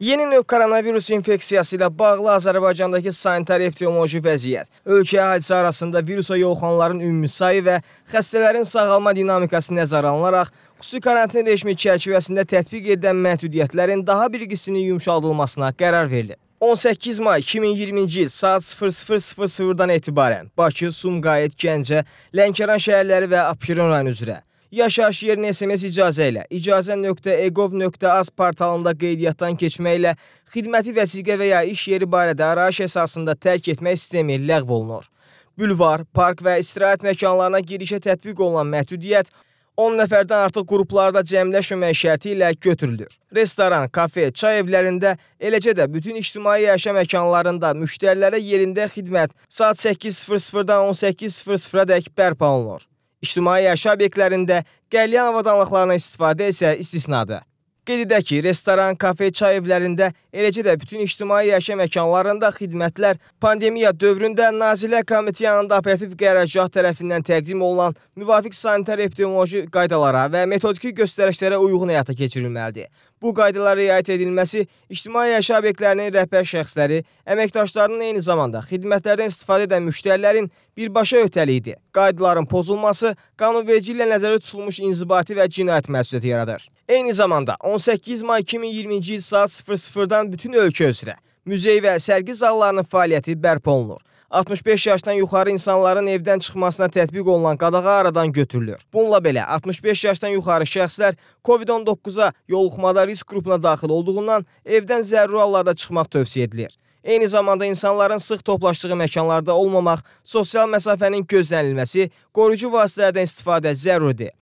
Yeni növ koronavirus infeksiyası ilə bağlı Azərbaycandakı sanitar-epidemioloji vəziyyət, ölkə əhalisi arasında virusa yoluxanların ümumi sayı və xəstələrin sağalma dinamikası nəzərə alınaraq, xüsusi karantin rejimi çərçivəsində tətbiq edilən məhdudiyyətlərin daha bir qisminin yumşaldılmasına qərar verilib. 18 may 2020-ci il saat 00:00-dan etibarən Bakı, Sumqayıt, Gəncə, Lənkəran şəhərləri və Abşeron rayonu üzrə Yaşayış yerinə SMS icazə ilə, icazə.egov.az portalında qeydiyyatdan keçməklə xidməti vəsiqə və ya iş yeri barədə arayış əsasında tərk etmək sistemi ləğv olunur. Bülvar, park və istirahət məkanlarına girişə tətbiq olunan məhdudiyyət 10 nəfərdən artıq qruplarda cəmləşməmək şərti ilə götürülür. Restoran, kafe, çay evlərində, eləcə də bütün ictimai yaşam məkanlarında müştərilərə yerində xidmət saat 8:00-dan 18:00-dək bərpa olunur. İctimai əşya obyektlərində qəlyan avadanlıqlarından istifadə isə istisnadır. Qeyd edək ki, restoran, kafe, çay evlərində, eləcə də bütün ictimai yaşam məkanlarında xidmətlər pandemiya dövründə Nazirlər Komitəyanın operativ qərargah tərəfindən təqdim olunan müvafiq sanitar-epidemioloji qaydalara və metodiki göstərişlərə uyğun həyata keçirilməlidir. Bu qaydalara riayət edilməsi ictimai yaşam obyektlərinin rəhbər şəxsləri, əməkdaşlarının eyni zamanda xidmətlərdən istifadə edən müştərilərin birbaşa ötəliyidir. Qaydaların pozulması qanunverici ilə nəzərdə tutulmuş inzibati və cinayət məsuliyyəti yaradır. Eyni zamanda 18 may 2020-ci il saat 00-dan bütün ölkə üzrə muzey və sərgi zallarının fəaliyyəti bərpa olunur. 65 yaşdan yuxarı insanların evdən çıxmasına tətbiq olunan qadağa aradan götürülür. Bununla belə 65 yaşdan yuxarı şəxslər COVID-19-a yoluxmada risk qrupuna daxil olduğundan evdən zəruri hallarda çıxmaq tövsiyə edilir. Eyni zamanda insanların sıx toplaşdığı məkanlarda olmamaq, sosial məsafənin gözlənilməsi, qoruyucu vasitələrdən istifadə zəruridir.